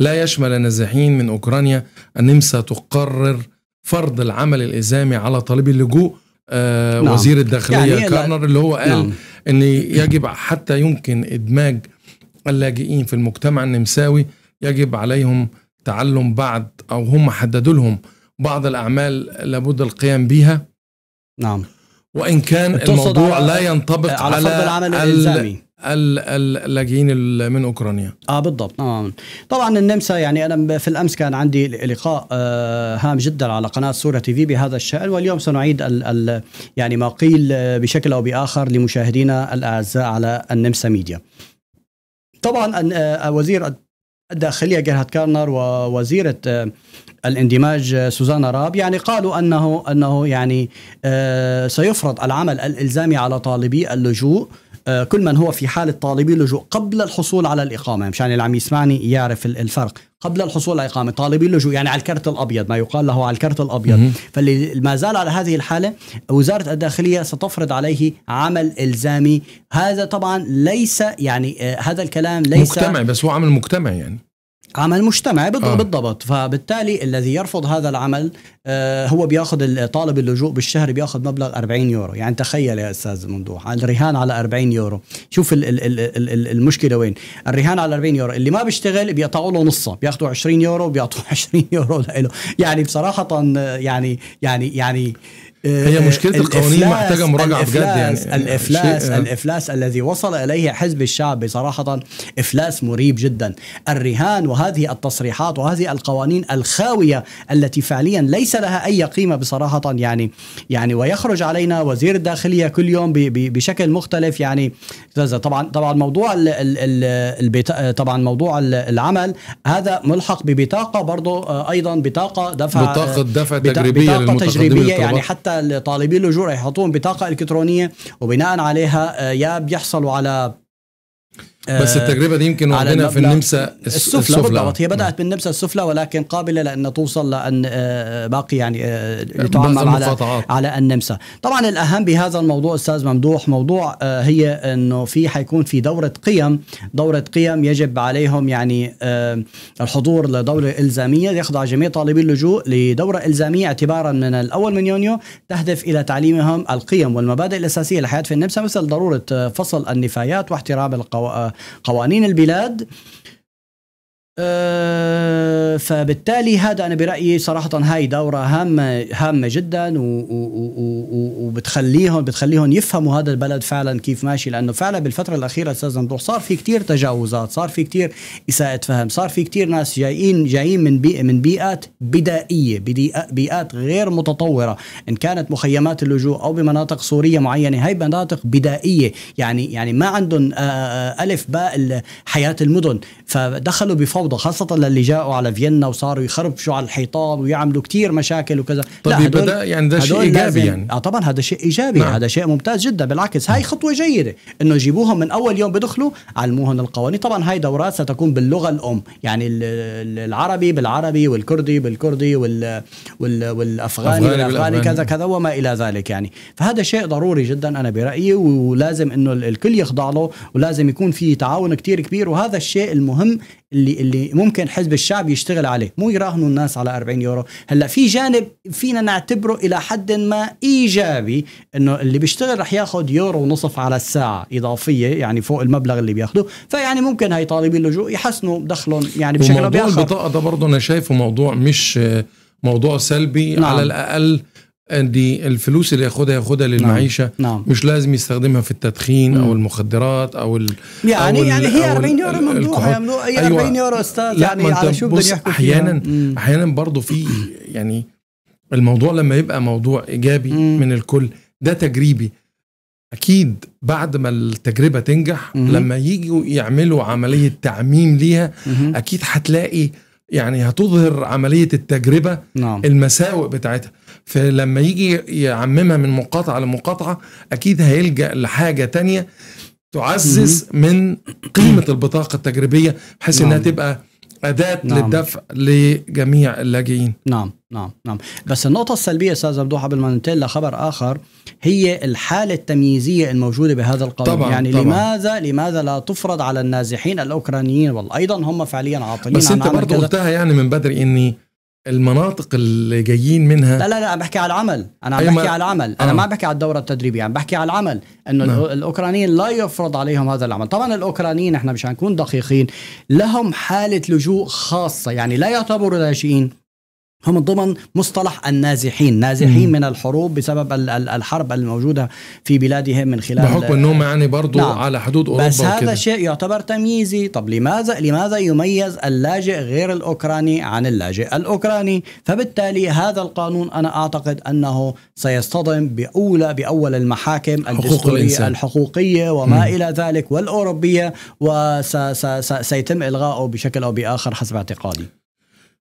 لا يشمل النازحين من أوكرانيا النمسا تقرر فرض العمل الإلزامي على طالبي اللجوء آه نعم. وزير الداخلية يعني كارنر اللي هو قال نعم. أن يجب حتى يمكن إدماج اللاجئين في المجتمع النمساوي يجب عليهم تعلم بعض أو هم حددوا لهم بعض الأعمال لابد القيام بها نعم وإن كان الموضوع على لا ينطبق على, على العمل الإلزامي اللاجئين من اوكرانيا اه بالضبط آه. طبعا النمسا يعني انا في الامس كان عندي لقاء آه هام جدا على قناه صوره تي في بهذا الشان واليوم سنعيد الـ الـ يعني ما قيل آه، بشكل او باخر لمشاهدينا الاعزاء على النمسا ميديا طبعا آه، آه، وزير الداخليه جيرهارد كارنر ووزيره الاندماج سوزانا راب يعني قالوا انه انه يعني سيفرض العمل الالزامي على طالبي اللجوء آه، كل من هو في حالة طالبي اللجوء قبل الحصول على الإقامة مشان اللي عم يسمعني يعرف الفرق قبل الحصول على الإقامة طالبي اللجوء يعني على الكرت الأبيض ما يقال له على الكرت الأبيض فاللي ما زال على هذه الحالة وزارة الداخلية ستفرض عليه عمل إلزامي هذا طبعا ليس يعني آه، هذا الكلام ليس مجتمعي بس هو عمل مجتمعي يعني عمل مجتمعي آه. بالضبط آه. فبالتالي الذي يرفض هذا العمل آه هو بياخذ طالب اللجوء بالشهر بياخذ مبلغ 40 يورو يعني تخيل يا استاذ ممدوح الرهان على 40 يورو شوف الـ الـ الـ الـ المشكله وين الرهان على 40 يورو اللي ما بيشتغل بيقطعوا له نصه بياخذوا 20 يورو بيعطوا 20 يورو له يعني بصراحه آه، يعني يعني يعني هي آه، مشكله القوانين محتاجه مراجعه بجد يعني الافلاس يعني آه. الافلاس الذي وصل اليه حزب الشعب بصراحه افلاس مريب جدا الرهان وهذه التصريحات وهذه القوانين الخاويه التي فعليا ليس لها اي قيمه بصراحه يعني يعني ويخرج علينا وزير الداخليه كل يوم بشكل مختلف يعني طبعا طبعا موضوع الـ الـ طبعا موضوع العمل هذا ملحق ببطاقه برضه آه، ايضا بطاقه دفع بطاقه دفع تجريبيه بطاقه تجريبيه يعني حتى الطالبين اللجوء يحطون بطاقه الكترونيه وبناء عليها آه، يا بيحصلوا على بس آه، التجربه دي يمكن عندنا في النمسا السفلى, السفلى بالضبط هي نعم. بدات بالنمسا السفلى ولكن قابله لان توصل لان آه، باقي يعني آه، تعمم على على النمسا طبعا الاهم بهذا الموضوع استاذ ممدوح موضوع هي انه في حيكون في دوره قيم دوره قيم يجب عليهم يعني الحضور لدوره الزاميه يخضع جميع طالبي اللجوء لدوره الزاميه اعتبارا من الاول من يونيو تهدف الى تعليمهم القيم والمبادئ الاساسيه للحياه في النمسا مثل ضروره فصل النفايات واحترام القوائم قوانين البلاد آه، فبالتالي هذا انا برايي صراحه هاي دوره هامه هامه جدا وبتخليهم بتخليهم يفهموا هذا البلد فعلا كيف ماشي لانه فعلا بالفتره الاخيره استاذ ممدوح صار في كتير تجاوزات صار في كتير اساءه فهم صار في كتير ناس جايين جايين من بيئة من بيئات بدائيه بيئات غير متطوره ان كانت مخيمات اللجوء او بمناطق سوريه معينه هاي مناطق بدائيه يعني يعني ما عندهم آه، آه، الف باء حياه المدن فدخلوا بفضل الفوضى خاصة للي جاءوا على فيينا وصاروا يخربشوا على الحيطان ويعملوا كتير مشاكل وكذا طيب لا هدول يعني هذا شيء ايجابي يعني اه طبعا هذا شيء ايجابي نعم. هذا شيء ممتاز جدا بالعكس هاي نعم. خطوة جيدة انه يجيبوهم من اول يوم بدخلوا علموهم القوانين طبعا هاي دورات ستكون باللغة الام يعني العربي بالعربي والكردي بالكردي وال وال والافغاني والافغاني كذا كذا وما الى ذلك يعني فهذا شيء ضروري جدا انا برايي ولازم انه الكل يخضع له ولازم يكون في تعاون كتير كبير وهذا الشيء المهم اللي اللي اللي ممكن حزب الشعب يشتغل عليه مو يراهنوا الناس على 40 يورو هلا في جانب فينا نعتبره الى حد ما ايجابي انه اللي بيشتغل رح ياخذ يورو ونصف على الساعه اضافيه يعني فوق المبلغ اللي بياخده فيعني ممكن هي طالبين اللجوء يحسنوا دخلهم يعني بشكل او باخر الموضوع البطاقه ده برضه انا شايفه موضوع مش موضوع سلبي نعم. على الاقل دي الفلوس اللي ياخدها ياخدها نعم. للمعيشه نعم. نعم. مش لازم يستخدمها في التدخين مم. او المخدرات او ال يعني أو ال يعني هي 40 يورو ممنوعه ممنوعه 40 يورو استاذ يعني على شو بدهم يحكوا احيانا احيانا برضه في يعني الموضوع لما يبقى موضوع ايجابي مم. من الكل ده تجريبي اكيد بعد ما التجربه تنجح مم. لما يجوا يعملوا عمليه تعميم ليها مم. اكيد هتلاقي يعني هتظهر عمليه التجربه نعم. المساوئ بتاعتها فلما يجي يعممها من مقاطعه لمقاطعه اكيد هيلجا لحاجه تانية تعزز من قيمه البطاقه التجريبيه بحيث نعم. انها تبقى أداة نعم. للدفع لجميع اللاجئين نعم نعم نعم بس النقطة السلبية أستاذ ممدوح قبل ما ننتقل لخبر آخر هي الحالة التمييزية الموجودة بهذا القانون طبعا يعني طبعا. لماذا لماذا لا تفرض على النازحين الأوكرانيين أيضا هم فعليا عاطلين بس أنت برضه قلتها يعني من بدري إني المناطق اللي جايين منها لا لا لا عم بحكي على العمل انا عم أيوة، بحكي على العمل انا آه. ما بحكي على الدوره التدريبيه عم بحكي على العمل انه نعم. الاوكرانيين لا يفرض عليهم هذا العمل طبعا الاوكرانيين احنا مشان نكون دقيقين لهم حاله لجوء خاصه يعني لا يعتبروا لاجئين هم ضمن مصطلح النازحين نازحين من الحروب بسبب الحرب الموجودة في بلادهم من خلال بحكم أنهم يعني برضو نعم. على حدود أوروبا بس هذا شيء يعتبر تمييزي طب لماذا لماذا يميز اللاجئ غير الأوكراني عن اللاجئ الأوكراني فبالتالي هذا القانون أنا أعتقد أنه سيصطدم بأولى بأول المحاكم الدستورية الحقوقية وما مم. إلى ذلك والأوروبية وسيتم إلغائه بشكل أو بآخر حسب اعتقادي